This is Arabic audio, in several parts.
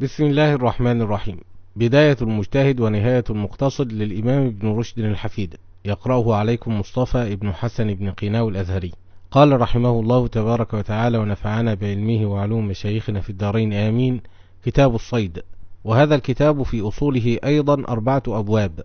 بسم الله الرحمن الرحيم بداية المجتهد ونهاية المقتصد للإمام ابن رشد الحفيد يقرأه عليكم مصطفى ابن حسن بن قيناو الأزهري قال رحمه الله تبارك وتعالى ونفعنا بعلمه وعلوم مشايخنا في الدارين آمين كتاب الصيد وهذا الكتاب في أصوله أيضا أربعة أبواب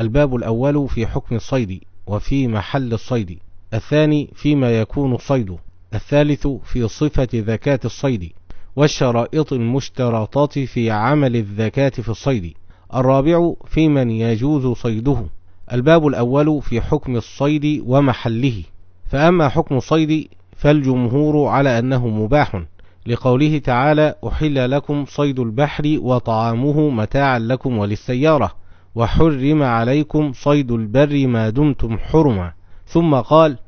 الباب الأول في حكم الصيد وفي محل الصيد الثاني فيما يكون الصيد الثالث في صفة ذكاة الصيد والشرائط المشترطة في عمل الذكاة في الصيد الرابع في من يجوز صيده الباب الأول في حكم الصيد ومحله فأما حكم الصيد فالجمهور على أنه مباح لقوله تعالى أحل لكم صيد البحر وطعامه متاعا لكم وللسيارة وحرم عليكم صيد البر ما دمتم حرما ثم قال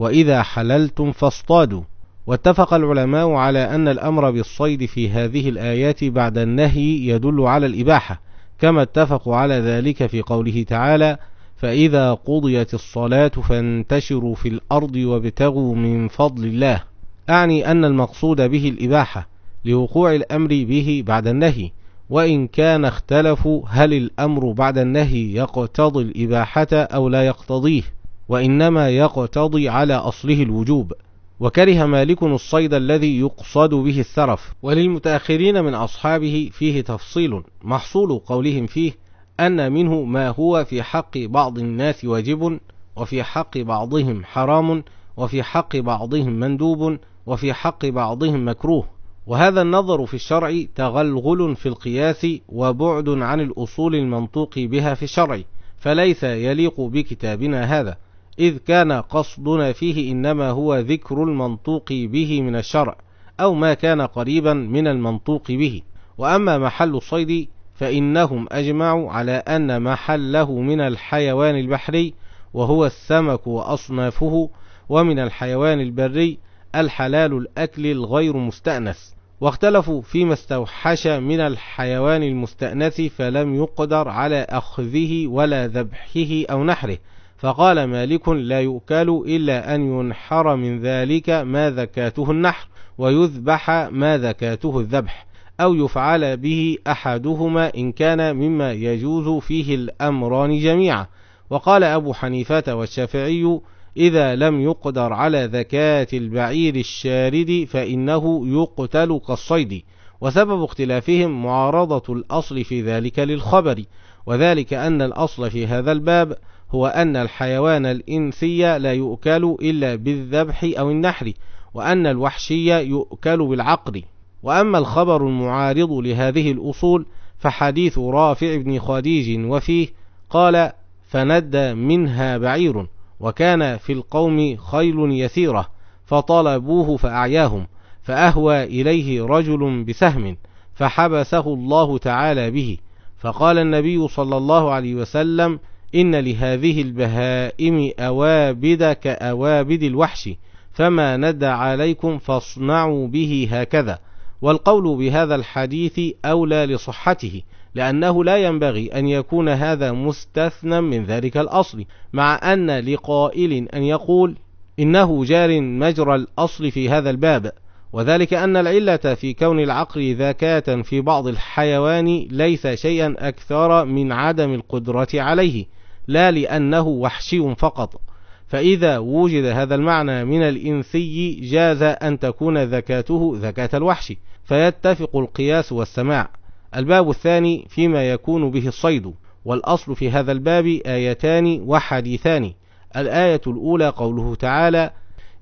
وإذا حللتم فاصطادوا واتفق العلماء على أن الأمر بالصيد في هذه الآيات بعد النهي يدل على الإباحة كما اتفقوا على ذلك في قوله تعالى فإذا قضيت الصلاة فانتشروا في الأرض وابتغوا من فضل الله أعني أن المقصود به الإباحة لوقوع الأمر به بعد النهي وإن كان اختلفوا هل الأمر بعد النهي يقتضي الإباحة أو لا يقتضيه وإنما يقتضي على أصله الوجوب وكره مالك الصيد الذي يقصد به الثرف وللمتأخرين من أصحابه فيه تفصيل محصول قولهم فيه أن منه ما هو في حق بعض الناس واجب وفي حق بعضهم حرام وفي حق بعضهم مندوب وفي حق بعضهم مكروه وهذا النظر في الشرع تغلغل في القياس وبعد عن الأصول المنطوق بها في الشرع فليس يليق بكتابنا هذا إذ كان قصدنا فيه إنما هو ذكر المنطوق به من الشرع أو ما كان قريبا من المنطوق به وأما محل الصيد فإنهم أجمعوا على أن محله من الحيوان البحري وهو السمك وأصنافه ومن الحيوان البري الحلال الأكل الغير مستأنس واختلفوا فيما استوحش من الحيوان المستأنس فلم يقدر على أخذه ولا ذبحه أو نحره فقال مالك لا يؤكل إلا أن ينحر من ذلك ما ذكاته النحر ويذبح ما ذكاته الذبح أو يفعل به أحدهما إن كان مما يجوز فيه الأمران جميعا وقال أبو حنيفة والشافعي إذا لم يقدر على ذكاة البعير الشارد فإنه يقتل كالصيد وسبب اختلافهم معارضة الأصل في ذلك للخبر وذلك أن الأصل في هذا الباب هو أن الحيوان الإنسي لا يؤكل إلا بالذبح أو النحر وأن الوحشي يؤكل بالعقر وأما الخبر المعارض لهذه الأصول فحديث رافع بن خديج وفيه قال فندى منها بعير وكان في القوم خيل يثيرة فطلبوه فأعياهم فأهوى إليه رجل بسهم فحبسه الله تعالى به فقال النبي صلى الله عليه وسلم إن لهذه البهائم أوابد كأوابد الوحش فما ندى عليكم فاصنعوا به هكذا والقول بهذا الحديث أولى لصحته لأنه لا ينبغي أن يكون هذا مستثنى من ذلك الأصل مع أن لقائل أن يقول إنه جار مجرى الأصل في هذا الباب وذلك أن العلة في كون العقل ذكاة في بعض الحيوان ليس شيئا أكثر من عدم القدرة عليه لا لأنه وحشي فقط فإذا وجد هذا المعنى من الإنسي جاز أن تكون زكاته زكاة الوحش فيتفق القياس والسماع الباب الثاني فيما يكون به الصيد والأصل في هذا الباب آيتان وحديثان الآية الأولى قوله تعالى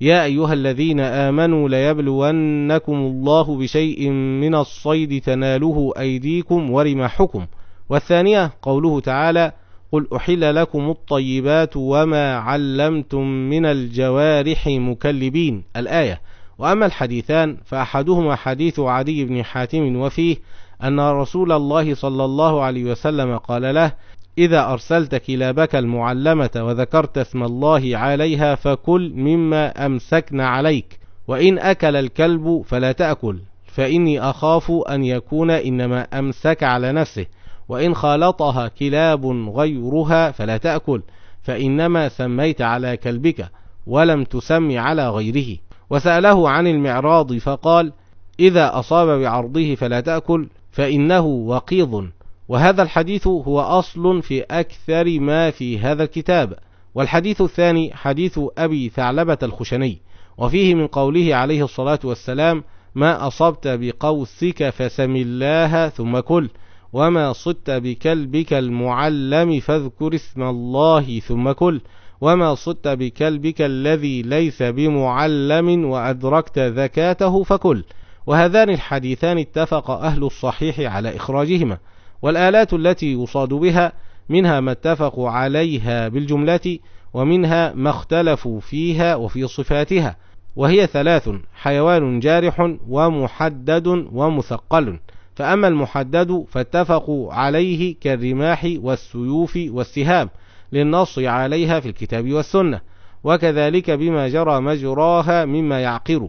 يا أيها الذين آمنوا ليبلونكم الله بشيء من الصيد تناله أيديكم ورماحكم والثانية قوله تعالى قل أحل لكم الطيبات وما علمتم من الجوارح مكلبين الآية وأما الحديثان فأحدهما حديث عدي بن حاتم وفيه أن رسول الله صلى الله عليه وسلم قال له إذا أرسلت كلابك المعلمة وذكرت اسم الله عليها فكل مما أمسكن عليك وإن أكل الكلب فلا تأكل فإني أخاف أن يكون إنما أمسك على نفسه وإن خالطها كلاب غيرها فلا تأكل فإنما سميت على كلبك ولم تسمي على غيره وسأله عن المعراض فقال إذا أصاب بعرضه فلا تأكل فإنه وقيض وهذا الحديث هو أصل في أكثر ما في هذا الكتاب والحديث الثاني حديث أبي ثعلبة الخشني وفيه من قوله عليه الصلاة والسلام ما أصبت بقوسك فسم الله ثم كل وما صدت بكلبك المعلم فاذكر اسم الله ثم كل وما صدت بكلبك الذي ليس بمعلم وأدركت ذكاته فكل وهذان الحديثان اتفق أهل الصحيح على إخراجهما والآلات التي يصاد بها منها ما اتفقوا عليها بالجملة ومنها ما اختلفوا فيها وفي صفاتها وهي ثلاث حيوان جارح ومحدد ومثقل فأما المحدد فاتفقوا عليه كالرماح والسيوف والسهام للنص عليها في الكتاب والسنة وكذلك بما جرى مجراها مما يعقر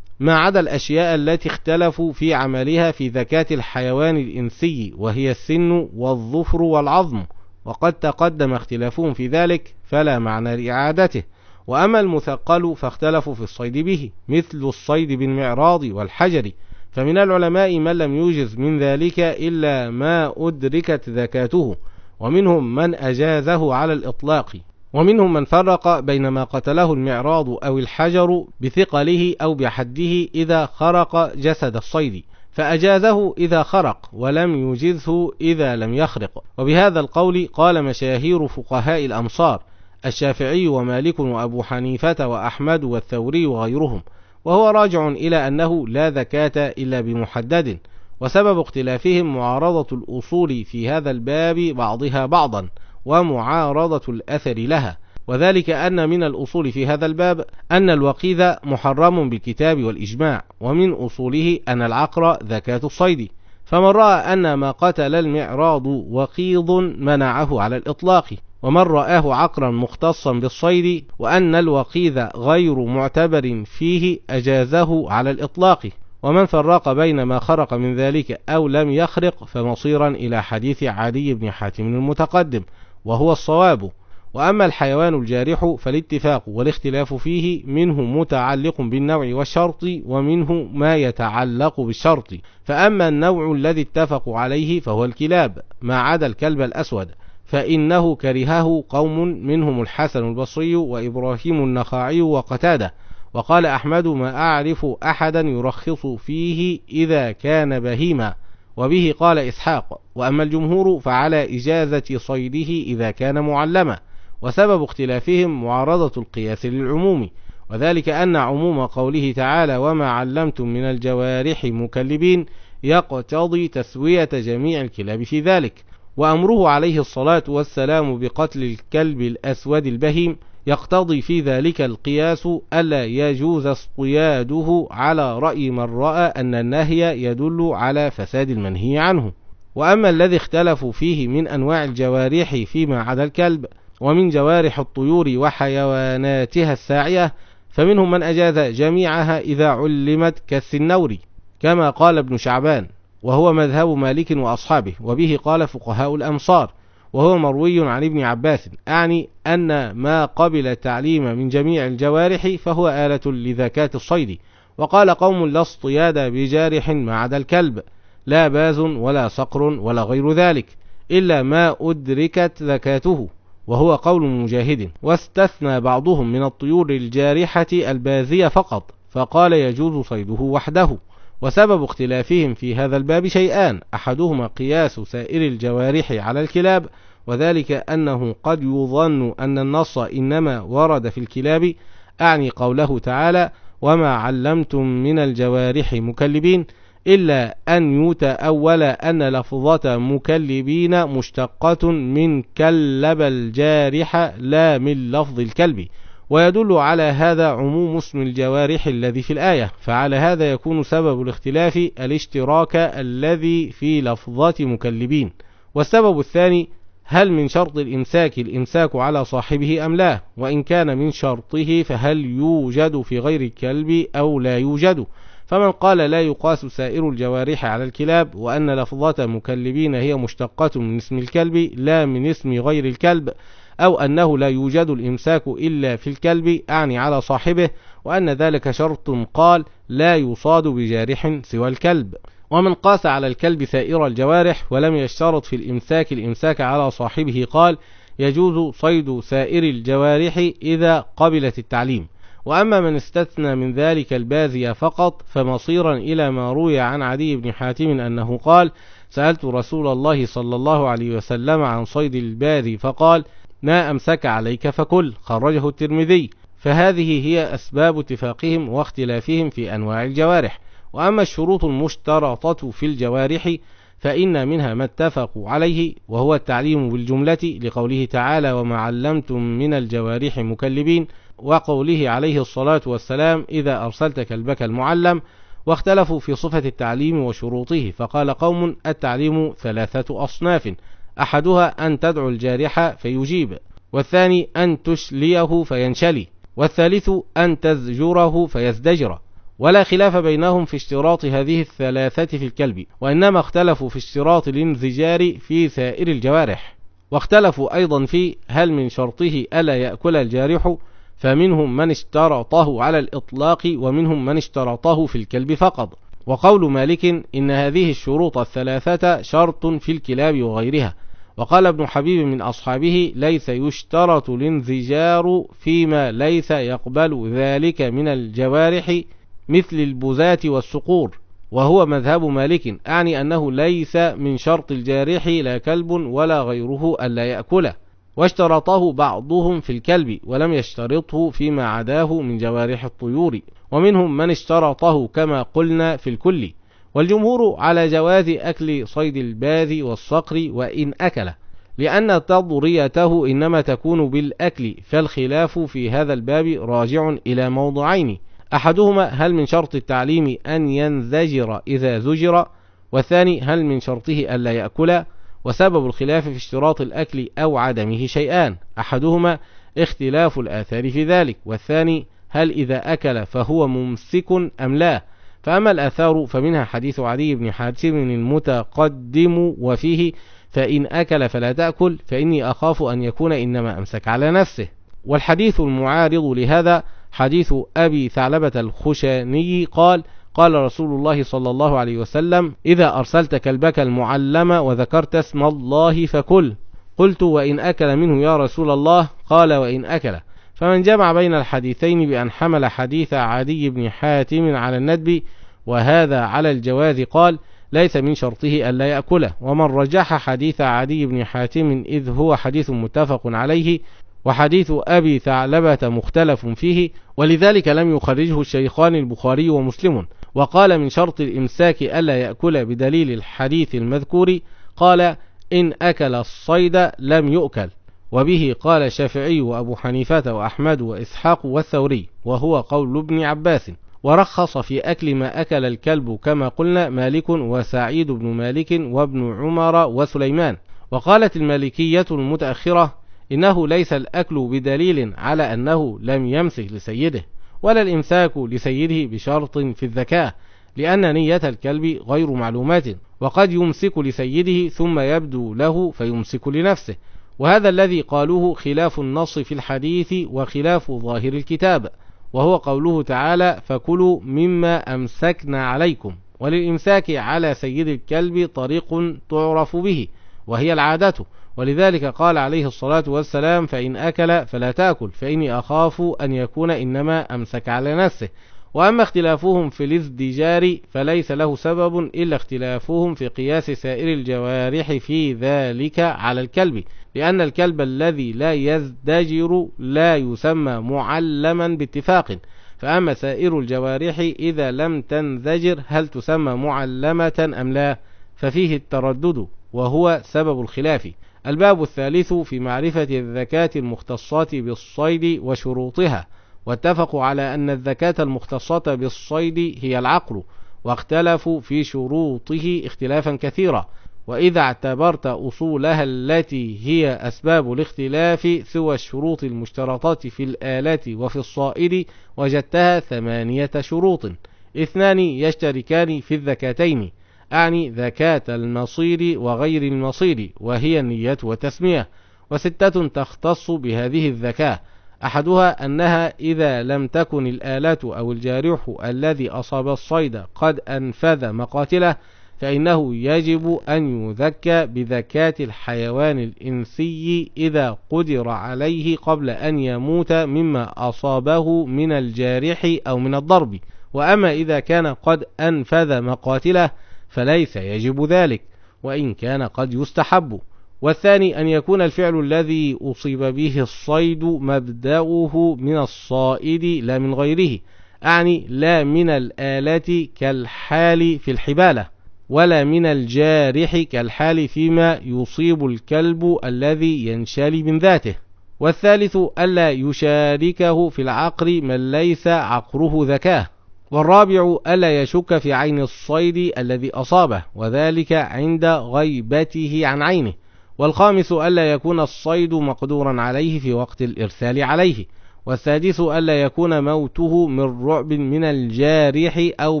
ما عدا الأشياء التي اختلفوا في عملها في ذكاة الحيوان الإنسي وهي السن والظفر والعظم وقد تقدم اختلافهم في ذلك فلا معنى لإعادته وأما المثقل فاختلفوا في الصيد به مثل الصيد بالمعراض والحجر فمن العلماء من لم يوجز من ذلك إلا ما أدركت ذكاته ومنهم من أجازه على الإطلاق ومنهم من فرق بين ما قتله المعراض أو الحجر بثقله أو بحده إذا خرق جسد الصيد فأجازه إذا خرق ولم يجزه إذا لم يخرق وبهذا القول قال مشاهير فقهاء الأمصار الشافعي ومالك وأبو حنيفة وأحمد والثوري وغيرهم وهو راجع إلى أنه لا ذكاة إلا بمحدد وسبب اختلافهم معارضة الأصول في هذا الباب بعضها بعضا ومعارضة الأثر لها وذلك أن من الأصول في هذا الباب أن الوقيذ محرم بالكتاب والإجماع ومن أصوله أن العقر ذكاة الصيد فمن رأى أن ما قتل المعراض وقيض منعه على الإطلاق ومن رآه عقرا مختصا بالصيد وأن الوقيذ غير معتبر فيه أجازه على الإطلاق ومن فرق بين ما خرق من ذلك أو لم يخرق فمصيرا إلى حديث عدي بن حاتم المتقدم وهو الصواب وأما الحيوان الجارح فالاتفاق والاختلاف فيه منه متعلق بالنوع والشرط ومنه ما يتعلق بالشرط فأما النوع الذي اتفقوا عليه فهو الكلاب ما عدا الكلب الأسود فإنه كرهه قوم منهم الحسن البصري وإبراهيم النخاعي وقتادة وقال أحمد ما أعرف أحدا يرخص فيه إذا كان بهيما وبه قال إسحاق وأما الجمهور فعلى إجازة صيده إذا كان معلما وسبب اختلافهم معارضة القياس للعموم وذلك أن عموم قوله تعالى وما علمتم من الجوارح مكلبين يقتضي تسوية جميع الكلاب في ذلك وأمره عليه الصلاة والسلام بقتل الكلب الأسود البهيم يقتضي في ذلك القياس ألا يجوز اصطياده على رأي من رأى أن النهي يدل على فساد المنهي عنه وأما الذي اختلفوا فيه من أنواع الجوارح فيما عدا الكلب ومن جوارح الطيور وحيواناتها الساعية فمنهم من أجاز جميعها إذا علمت كالسنوري كما قال ابن شعبان وهو مذهب مالك وأصحابه وبه قال فقهاء الأمصار وهو مروي عن ابن عباس أعني أن ما قبل التعليم من جميع الجوارح فهو آلة لذكاة الصيد وقال قوم لا اصطياد بجارح ما عدا الكلب لا باز ولا صقر ولا غير ذلك إلا ما أدركت ذكاته وهو قول مجاهد واستثنى بعضهم من الطيور الجارحة البازية فقط فقال يجوز صيده وحده وسبب اختلافهم في هذا الباب شيئان أحدهما قياس سائر الجوارح على الكلاب وذلك أنه قد يظن أن النص إنما ورد في الكلاب أعني قوله تعالى وما علمتم من الجوارح مكلبين إلا أن يتأول أن لفظة مكلبين مشتقة من كلب الجارح لا من لفظ الكلب ويدل على هذا عموم اسم الجوارح الذي في الآية فعلى هذا يكون سبب الاختلاف الاشتراك الذي في لفظة مكلبين والسبب الثاني هل من شرط الإمساك الإمساك على صاحبه أم لا وإن كان من شرطه فهل يوجد في غير الكلب أو لا يوجد فمن قال لا يقاس سائر الجوارح على الكلاب وأن لفظة مكلبين هي مشتقة من اسم الكلب لا من اسم غير الكلب أو أنه لا يوجد الإمساك إلا في الكلب أعني على صاحبه وأن ذلك شرط قال لا يصاد بجارح سوى الكلب ومن قاس على الكلب سائر الجوارح ولم يشترط في الإمساك الإمساك على صاحبه قال يجوز صيد سائر الجوارح إذا قبلت التعليم وأما من استثنى من ذلك البازية فقط فمصيرا إلى ما روي عن عدي بن حاتم أنه قال سألت رسول الله صلى الله عليه وسلم عن صيد البازي فقال ما أمسك عليك فكل خرجه الترمذي فهذه هي أسباب اتفاقهم واختلافهم في أنواع الجوارح وأما الشروط المشترطة في الجوارح فإن منها ما اتفقوا عليه وهو التعليم بالجملة لقوله تعالى وما علمتم من الجوارح مكلبين وقوله عليه الصلاة والسلام إذا أرسلت كلبك المعلم واختلفوا في صفة التعليم وشروطه فقال قوم التعليم ثلاثة أصناف أحدها أن تدعو الجارحة فيجيب والثاني أن تشليه فينشلي والثالث أن تزجره فيزدجر ولا خلاف بينهم في اشتراط هذه الثلاثة في الكلب وإنما اختلفوا في اشتراط الانزجار في سائر الجوارح واختلفوا أيضا في هل من شرطه ألا يأكل الجارح فمنهم من اشترطه على الإطلاق ومنهم من اشترطه في الكلب فقط وقول مالك إن هذه الشروط الثلاثة شرط في الكلاب وغيرها وقال ابن حبيب من أصحابه ليس يشترط الانزجار فيما ليس يقبل ذلك من الجوارح مثل البذات والسقور وهو مذهب مالك أعني أنه ليس من شرط الجارح لا كلب ولا غيره ألا يأكله واشترطه بعضهم في الكلب ولم يشترطه فيما عداه من جوارح الطيور ومنهم من اشترطه كما قلنا في الكل والجمهور على جواز أكل صيد الباذ والصقر وإن أكل لأن تضريته إنما تكون بالأكل فالخلاف في هذا الباب راجع إلى موضعين أحدهما هل من شرط التعليم أن ينزجر إذا زجر والثاني هل من شرطه ألا يأكل وسبب الخلاف في اشتراط الأكل أو عدمه شيئان أحدهما اختلاف الآثار في ذلك والثاني هل إذا أكل فهو ممسك أم لا فأما الآثار فمنها حديث عدي بن حاتم المتقدم وفيه فإن أكل فلا تأكل فإني أخاف أن يكون إنما أمسك على نفسه والحديث المعارض لهذا حديث أبي ثعلبة الخشاني قال قال رسول الله صلى الله عليه وسلم إذا أرسلت كلبك المعلم وذكرت اسم الله فكل قلت وإن أكل منه يا رسول الله قال وإن أكل فمن جمع بين الحديثين بأن حمل حديث عدي بن حاتم على الندب وهذا على الجواز قال ليس من شرطه ألا يأكله ومن رجح حديث عدي بن حاتم إذ هو حديث متفق عليه وحديث أبي ثعلبة مختلف فيه ولذلك لم يخرجه الشيخان البخاري ومسلم وقال من شرط الإمساك ألا يأكل بدليل الحديث المذكور قال إن أكل الصيد لم يؤكل وبه قال الشافعي وأبو حنيفة وأحمد وإسحاق والثوري وهو قول ابن عباس ورخص في أكل ما أكل الكلب كما قلنا مالك وسعيد بن مالك وابن عمر وسليمان وقالت المالكية المتأخرة إنه ليس الأكل بدليل على أنه لم يمسك لسيده ولا الإمساك لسيده بشرط في الذكاء لأن نية الكلب غير معلومة وقد يمسك لسيده ثم يبدو له فيمسك لنفسه وهذا الذي قالوه خلاف النص في الحديث وخلاف ظاهر الكتاب وهو قوله تعالى فكلوا مما أمسكنا عليكم وللإمساك على سيد الكلب طريق تعرف به وهي العادة ولذلك قال عليه الصلاة والسلام فإن أكل فلا تأكل فإني أخاف أن يكون إنما أمسك على نفسه وأما اختلافهم في الازدجار فليس له سبب إلا اختلافهم في قياس سائر الجوارح في ذلك على الكلب لأن الكلب الذي لا يزدجر لا يسمى معلما باتفاق فأما سائر الجوارح إذا لم تنزجر هل تسمى معلمة أم لا ففيه التردد وهو سبب الخلاف الباب الثالث في معرفة الذكاة المختصة بالصيد وشروطها واتفقوا على أن الذكاة المختصة بالصيد هي العقل واختلفوا في شروطه اختلافا كثيرا وإذا اعتبرت أصولها التي هي أسباب الاختلاف سوى الشروط المشترطة في الآلات وفي الصائد وجدتها ثمانية شروط اثنان يشتركان في الذكاتين أعني ذكاة المصير وغير المصير وهي نية وتسمية وستة تختص بهذه الذكاء أحدها أنها إذا لم تكن الآلة أو الجارح الذي أصاب الصيد قد أنفذ مقاتله فإنه يجب أن يذكى بذكاة الحيوان الإنسي إذا قدر عليه قبل أن يموت مما أصابه من الجارح أو من الضرب وأما إذا كان قد أنفذ مقاتله فليس يجب ذلك وإن كان قد يستحب والثاني أن يكون الفعل الذي أصيب به الصيد مبدأه من الصائد لا من غيره أعني لا من الآلة كالحال في الحبالة ولا من الجارح كالحال فيما يصيب الكلب الذي ينشال من ذاته والثالث ألا يشاركه في العقر من ليس عقره ذكاه والرابع ألا يشك في عين الصيد الذي أصابه وذلك عند غيبته عن عينه والخامس ألا يكون الصيد مقدورا عليه في وقت الإرسال عليه والسادس ألا يكون موته من رعب من الجارح أو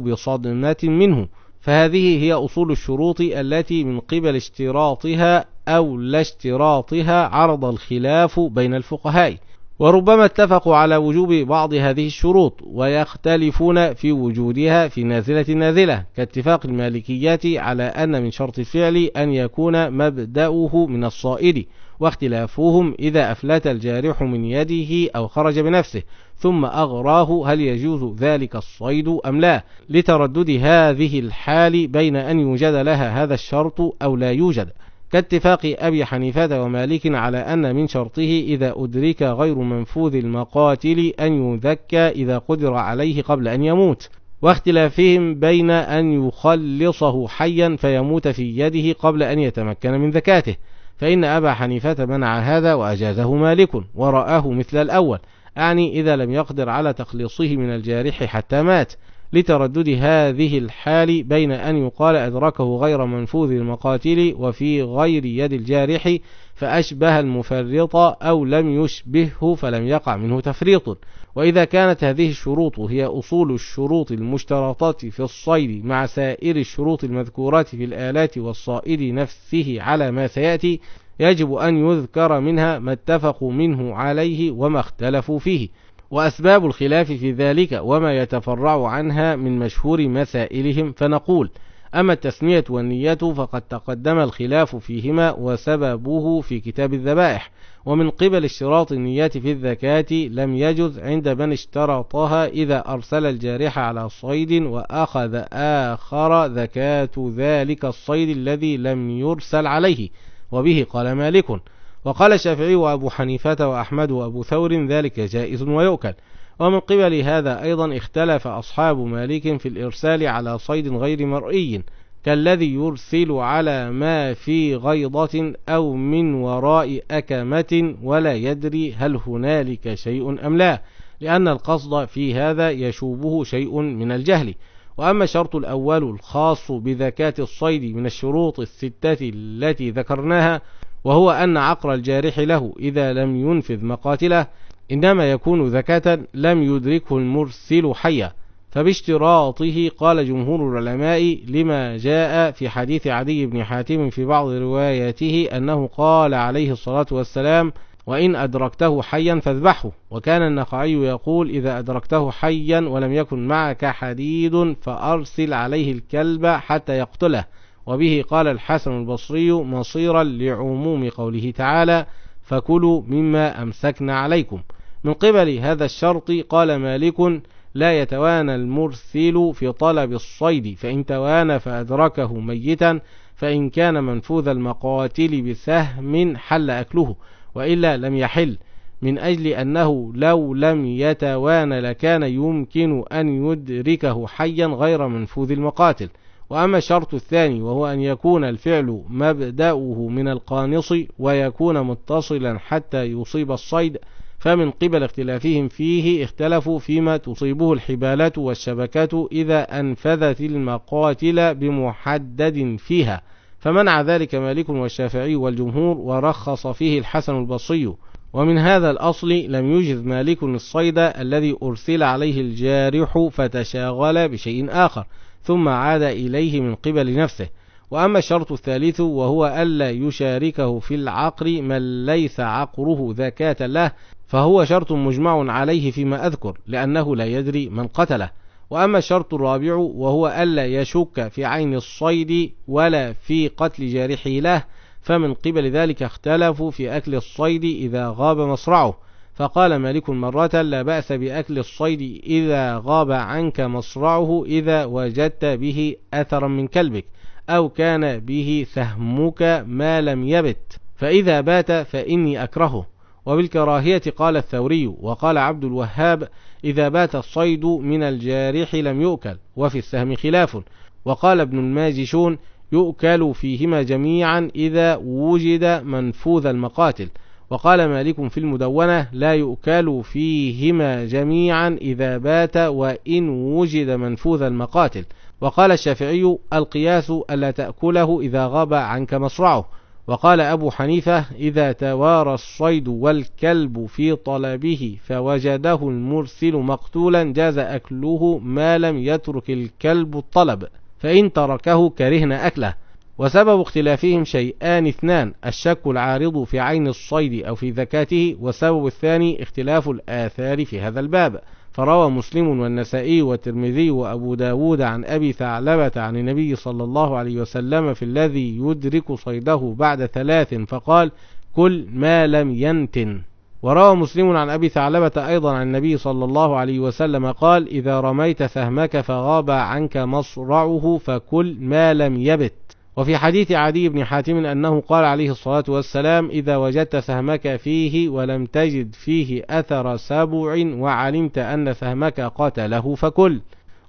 بصدمة منه فهذه هي أصول الشروط التي من قبل اشتراطها أو لا اشتراطها عرض الخلاف بين الفقهاء وربما اتفقوا على وجوب بعض هذه الشروط ويختلفون في وجودها في نازلة نازلة كاتفاق المالكيات على أن من شرط الفعل أن يكون مبدأه من الصائد واختلافهم إذا أفلت الجارح من يده أو خرج بنفسه ثم أغراه هل يجوز ذلك الصيد أم لا لتردد هذه الحال بين أن يوجد لها هذا الشرط أو لا يوجد كاتفاق أبي حنيفة ومالك على أن من شرطه إذا أدرك غير منفوذ المقاتل أن يذكى إذا قدر عليه قبل أن يموت واختلافهم بين أن يخلصه حيا فيموت في يده قبل أن يتمكن من ذكاته فإن أبا حنيفة منع هذا وأجازه مالك ورآه مثل الأول أعني إذا لم يقدر على تخليصه من الجارح حتى مات لتردد هذه الحال بين أن يقال أدركه غير منفوذ المقاتل وفي غير يد الجارح فأشبه المفرط أو لم يشبهه فلم يقع منه تفريط وإذا كانت هذه الشروط هي أصول الشروط المشترطة في الصيد مع سائر الشروط المذكورة في الآلات والصائد نفسه على ما سيأتي يجب أن يذكر منها ما اتفقوا منه عليه وما اختلفوا فيه وأسباب الخلاف في ذلك وما يتفرع عنها من مشهور مسائلهم فنقول أما التسمية والنية فقد تقدم الخلاف فيهما وسببه في كتاب الذبائح ومن قبل اشتراط النية في الذكاة لم يجز عند من اشترطها إذا أرسل الجارح على صيد وأخذ آخر ذكاة ذلك الصيد الذي لم يرسل عليه وبه قال مالك وقال الشافعي وأبو حنيفة وأحمد وأبو ثور ذلك جائز ويؤكل ومن قبل هذا أيضا اختلف أصحاب مالك في الإرسال على صيد غير مرئي كالذي يرسل على ما في غيضة أو من وراء أكمة ولا يدري هل هنالك شيء أم لا لأن القصد في هذا يشوبه شيء من الجهل وأما الشرط الأول الخاص بذكاة الصيد من الشروط الستة التي ذكرناها وهو أن عقر الجارح له إذا لم ينفذ مقاتله إنما يكون زكاة لم يدركه المرسل حيا فباشتراطه قال جمهور العلماء لما جاء في حديث عدي بن حاتم في بعض رواياته أنه قال عليه الصلاة والسلام وإن أدركته حيا فاذبحه وكان النخعي يقول إذا أدركته حيا ولم يكن معك حديد فأرسل عليه الكلب حتى يقتله وبه قال الحسن البصري مصيرا لعموم قوله تعالى فكلوا مما أمسكنا عليكم من قبل هذا الشرط قال مالك لا يتوانى المرسل في طلب الصيد فإن توانى فأدركه ميتا فإن كان منفوذ المقاتل بسهم حل أكله وإلا لم يحل من أجل أنه لو لم يتوانى لكان يمكن أن يدركه حيا غير منفوذ المقاتل وأما الشرط الثاني وهو أن يكون الفعل مبدأه من القانص ويكون متصلا حتى يصيب الصيد فمن قبل اختلافهم فيه اختلفوا فيما تصيبه الحبالة والشبكات إذا أنفذت المقاتل بمحدد فيها فمنع ذلك مالك والشافعي والجمهور ورخص فيه الحسن البصري ومن هذا الأصل لم يجذ مالك الصيد الذي أرسل عليه الجارح فتشاغل بشيء آخر ثم عاد إليه من قبل نفسه وأما الشرط الثالث وهو ألا يشاركه في العقر من ليس عقره زكاة له فهو شرط مجمع عليه فيما أذكر لأنه لا يدري من قتله وأما الشرط الرابع وهو ألا يشك في عين الصيد ولا في قتل جارحه له فمن قبل ذلك اختلفوا في أكل الصيد إذا غاب مصرعه فقال مالك مرة لا بأس بأكل الصيد إذا غاب عنك مصرعه إذا وجدت به أثرا من كلبك أو كان به سهمك ما لم يبت فإذا بات فإني أكرهه وبالكراهية قال الثوري وقال عبد الوهاب إذا بات الصيد من الجارح لم يؤكل وفي السهم خلاف وقال ابن الماجشون يؤكل فيهما جميعا إذا وجد منفوذ المقاتل وقال مالك في المدونة لا يؤكل فيهما جميعا إذا بات وإن وجد منفوذ المقاتل وقال الشافعي القياس ألا تأكله إذا غاب عنك مصرعه وقال أبو حنيفة إذا توارى الصيد والكلب في طلبه فوجده المرسل مقتولا جاز أكله ما لم يترك الكلب الطلب فإن تركه كرهنا أكله وسبب اختلافهم شيئان اثنان الشك العارض في عين الصيد أو في ذكاته والسبب الثاني اختلاف الآثار في هذا الباب فروى مسلم والنسائي والترمذي وأبو داود عن أبي ثعلبة عن النبي صلى الله عليه وسلم في الذي يدرك صيده بعد ثلاث فقال كل ما لم ينتن وروى مسلم عن أبي ثعلبة أيضا عن النبي صلى الله عليه وسلم قال إذا رميت سهمك فغاب عنك مصرعه فكل ما لم يبت وفي حديث عدي بن حاتم أنه قال عليه الصلاة والسلام إذا وجدت سهمك فيه ولم تجد فيه أثر سبع وعلمت أن سهمك قتله فكل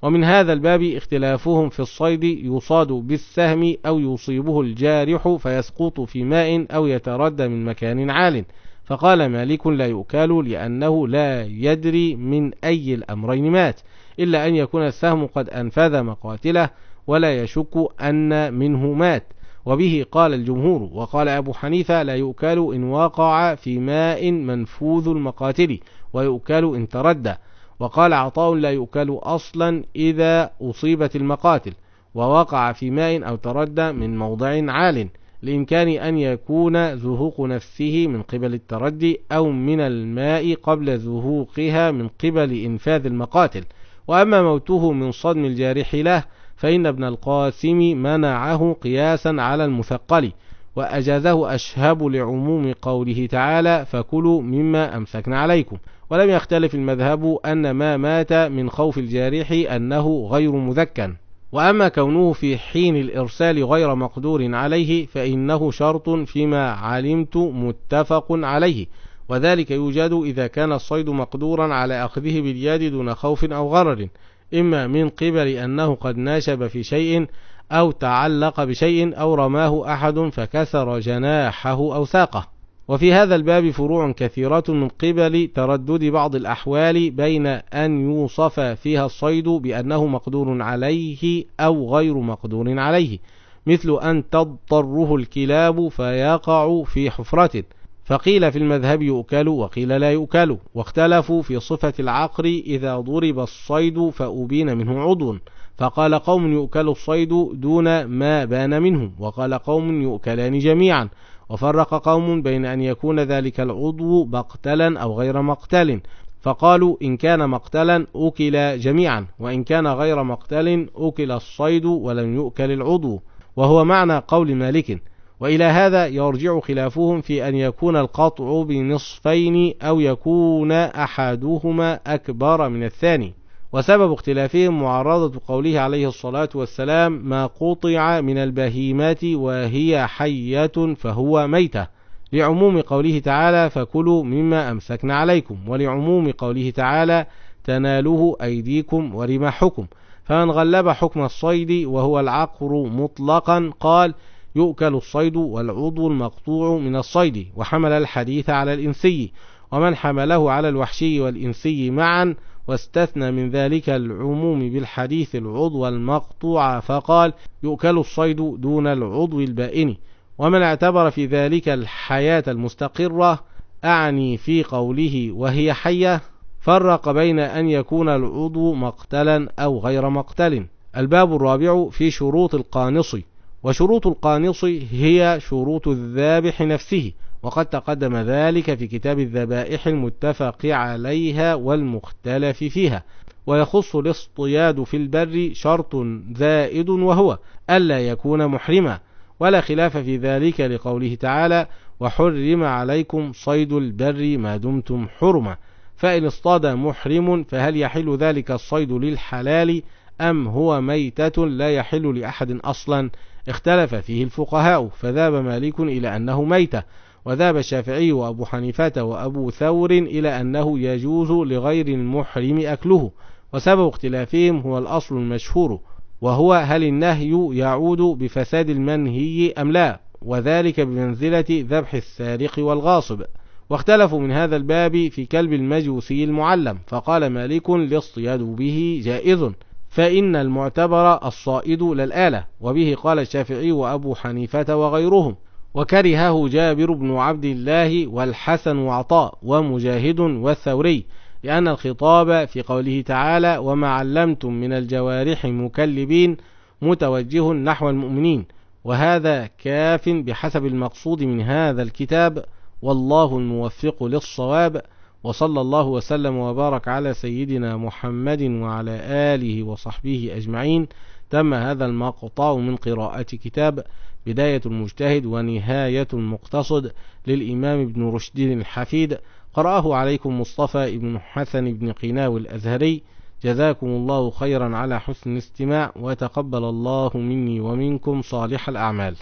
ومن هذا الباب اختلافهم في الصيد يصاد بالسهم أو يصيبه الجارح فيسقط في ماء أو يتردى من مكان عال فقال مالك لا يؤكل لأنه لا يدري من أي الأمرين مات إلا أن يكون السهم قد أنفذ مقاتله ولا يشك أن منه مات وبه قال الجمهور وقال أبو حنيفة لا يؤكل إن وقع في ماء منفوذ المقاتل ويؤكل إن تردى وقال عطاء لا يؤكل أصلا إذا أصيبت المقاتل ووقع في ماء أو تردى من موضع عال لإمكان أن يكون زهوق نفسه من قبل التردي أو من الماء قبل زهوقها من قبل إنفاذ المقاتل وأما موته من صدم الجارح له فإن ابن القاسم منعه قياسا على المثقل وأجازه أشهب لعموم قوله تعالى فكلوا مما أمسكنا عليكم ولم يختلف المذهب أن ما مات من خوف الجارح أنه غير مذكا وأما كونه في حين الإرسال غير مقدور عليه فإنه شرط فيما علمت متفق عليه وذلك يوجد إذا كان الصيد مقدورا على أخذه باليد دون خوف أو غرر إما من قبل أنه قد ناشب في شيء أو تعلق بشيء أو رماه أحد فكسر جناحه أو ساقه وفي هذا الباب فروع كثيرة من قبل تردد بعض الأحوال بين أن يوصف فيها الصيد بأنه مقدور عليه أو غير مقدور عليه مثل أن تضطره الكلاب فيقع في حفرته فقيل في المذهب يؤكل وقيل لا يؤكل واختلفوا في صفة العقر إذا ضرب الصيد فأبين منه عضو فقال قوم يؤكل الصيد دون ما بان منه وقال قوم يؤكلان جميعا وفرق قوم بين أن يكون ذلك العضو مقتلا أو غير مقتل فقالوا إن كان مقتلا أكل جميعا وإن كان غير مقتل أكل الصيد ولم يؤكل العضو وهو معنى قول مالك وإلى هذا يرجع خلافهم في أن يكون القطع بنصفين أو يكون أحدهما أكبر من الثاني وسبب اختلافهم معارضة قوله عليه الصلاة والسلام ما قطع من البهيمات وهي حية فهو ميتة لعموم قوله تعالى فكلوا مما أمسكنا عليكم ولعموم قوله تعالى تناله أيديكم ورماحكم فمن غلب حكم الصيد وهو العقر مطلقا قال يؤكل الصيد والعضو المقطوع من الصيد وحمل الحديث على الإنسي ومن حمله على الوحشي والإنسي معا واستثنى من ذلك العموم بالحديث العضو المقطوع فقال يؤكل الصيد دون العضو البائن ومن اعتبر في ذلك الحياة المستقرة أعني في قوله وهي حية فرق بين أن يكون العضو مقتلا أو غير مقتل الباب الرابع في شروط القانص وشروط القانص هي شروط الذابح نفسه وقد تقدم ذلك في كتاب الذبائح المتفق عليها والمختلف فيها ويخص الاصطياد في البر شرط زائد وهو ألا يكون محرما ولا خلاف في ذلك لقوله تعالى وحرم عليكم صيد البر ما دمتم حرما فإن اصطاد محرم فهل يحل ذلك الصيد للحلال أم هو ميتة لا يحل لأحد أصلا اختلف فيه الفقهاء فذهب مالك إلى أنه ميتة وذهب الشافعي وأبو حنيفة وأبو ثور إلى أنه يجوز لغير المحرم أكله وسبب اختلافهم هو الأصل المشهور وهو هل النهي يعود بفساد المنهي أم لا وذلك بمنزلة ذبح السارق والغاصب واختلفوا من هذا الباب في كلب المجوسي المعلم فقال مالك للصياد به جائز فإن المعتبر الصائد للآلة وبه قال الشافعي وأبو حنيفة وغيرهم وكرهه جابر بن عبد الله والحسن وعطاء ومجاهد والثوري لأن الخطاب في قوله تعالى وما علمتم من الجوارح مكلبين متوجه نحو المؤمنين وهذا كاف بحسب المقصود من هذا الكتاب والله الموفق للصواب وصلى الله وسلم وبارك على سيدنا محمد وعلى آله وصحبه أجمعين تم هذا المقطع من قراءة كتاب بداية المجتهد ونهاية المقتصد للإمام ابن رشد الحفيد قرأه عليكم مصطفى ابن حسن بن قناو الأزهري جزاكم الله خيرا على حسن الاستماع وتقبل الله مني ومنكم صالح الأعمال